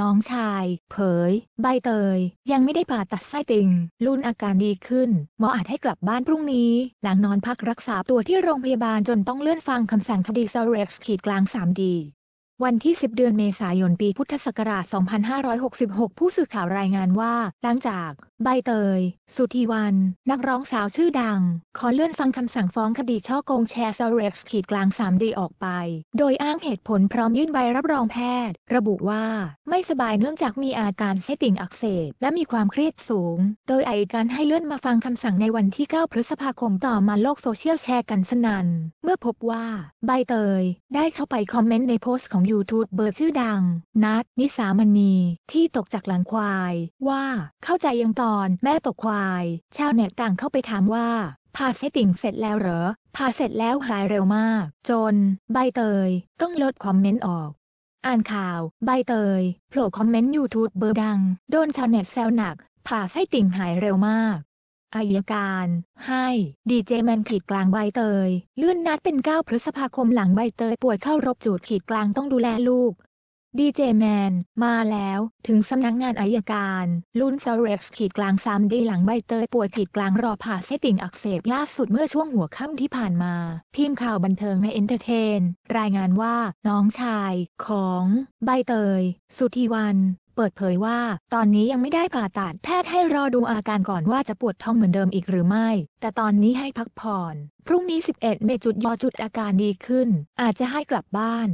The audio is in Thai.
น้องชาย เผย ใบเตย ยังไม่ได้ผ่าตัดไส้ติ่งลุนอาการดีขึ้น หมออาจให้กลับบ้านพรุ่งนี้ หลังนอนพักรักษาตัวที่โรงพยาบาลจนต้องเลื่อนฟังคำสั่งคดีเซเร็กซ์ขีดกลาง 3D วันที่ 10 เดือนเมษายนปีพุทธศักราช2566 ผู้สื่อข่าวรายงานว่าหลังจากใบเตย สุธีวัน นักร้องสาวชื่อดัง ขอเลื่อนฟังคำสั่งฟ้องคดี ช่อโกงแชร์เซเร็กซ์ขีดกลาง3ีออกไป โดยอ้างเหตุผลพร้อมยื่นใบรับรองแพทย์ ระบุว่าไม่สบายเนื่องจากมีอาการไส้ติ่งอักเสบและมีความเครียดสูง โดยไอการให้เลื่อนมาฟังคำสั่งในวันที่ 9 พฤษภาคมต่อมาโลกโซเชียลแชร์กันสนัน่นเมื่อพบว่า ใบเตย ได้เข้าไปคอมเมนต์ในโพสต์ของยูทูบเบอร์ชื่อดังนัทนิสามณีที่ตกจากหลังควายว่าเข้าใจยังต่ออนแม่ตกควาย ชาวเน็ตต่างเข้าไปถามว่าพาเซตติ่งเสร็จแล้วเหรอพาเสร็จแล้วหายเร็วมาก จน ใบเตย ต้องลดคอมเมนต์ออก อ่านข่าว ใบเตยโผล่คอมเมนต์ยูทูบเบอร์ดัง โดนชาวเน็ตแซวหนัก ผ่าไส้ติ่งหายเร็วมาก อายการให้ดีเจแมนขีดกลางใบเตย เลื่อนนัดเป็น9พฤษภาคมหลังใบเตยป่วยเข้ารบจูดขีดกลางต้องดูแลลูกดีเจแมน มาแล้ว ถึงสำนักงงานอายการลุนเซเร็กซ์ขีดกลางซามดีหลังใบเตยป่วยขีดกลางรอผ่าเสติ่งอักเสบล่าสุดเมื่อช่วงหัวค่ำที่ผ่านมาทีมข่าวบันเทิงในเอนเตอร์เทน รายงานว่า น้องชายของใบเตย สุธีวัน เปิดเผยว่า ตอนนี้ยังไม่ได้ผ่าตัดแพทย์ให้รอดูอาการก่อนว่าจะปวดท้องเหมือนเดิมอีกหรือไม่ แต่ตอนนี้ให้พักผ่อน พรุ่งนี้ 11 เมจุดยอจุดอาการดีขึ้น อาจจะให้กลับบ้าน